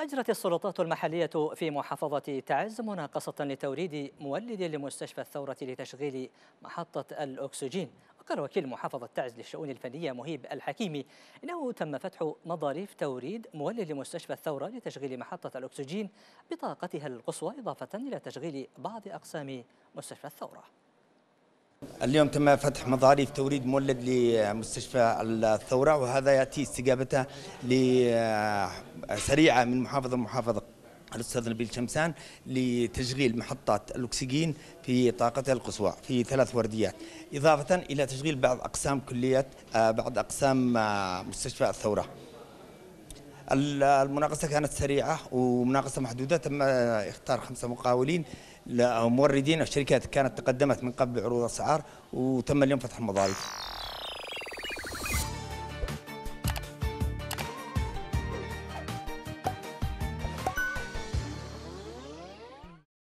أجرت السلطات المحلية في محافظة تعز مناقصة لتوريد مولد لمستشفى الثورة لتشغيل محطة الأكسجين وقال وكيل محافظة تعز للشؤون الفنية مهيب الحكيمي إنه تم فتح مظاريف توريد مولد لمستشفى الثورة لتشغيل محطة الأكسجين بطاقتها القصوى إضافة إلى تشغيل بعض أقسام مستشفى الثورة اليوم تم فتح مظاريف توريد مولد لمستشفى الثورة وهذا يأتي استجابته سريعة من محافظة محافظة الأستاذ نبيل شمسان لتشغيل محطات الأكسجين في طاقتها القصوى في ثلاث ورديات إضافة إلى تشغيل بعض أقسام كلية آه، بعض أقسام آه، مستشفى الثورة المناقصه كانت سريعه ومناقصه محدوده تم اختار خمسه مقاولين موردين الشركات كانت تقدمت من قبل عروض اسعار وتم اليوم فتح المظالم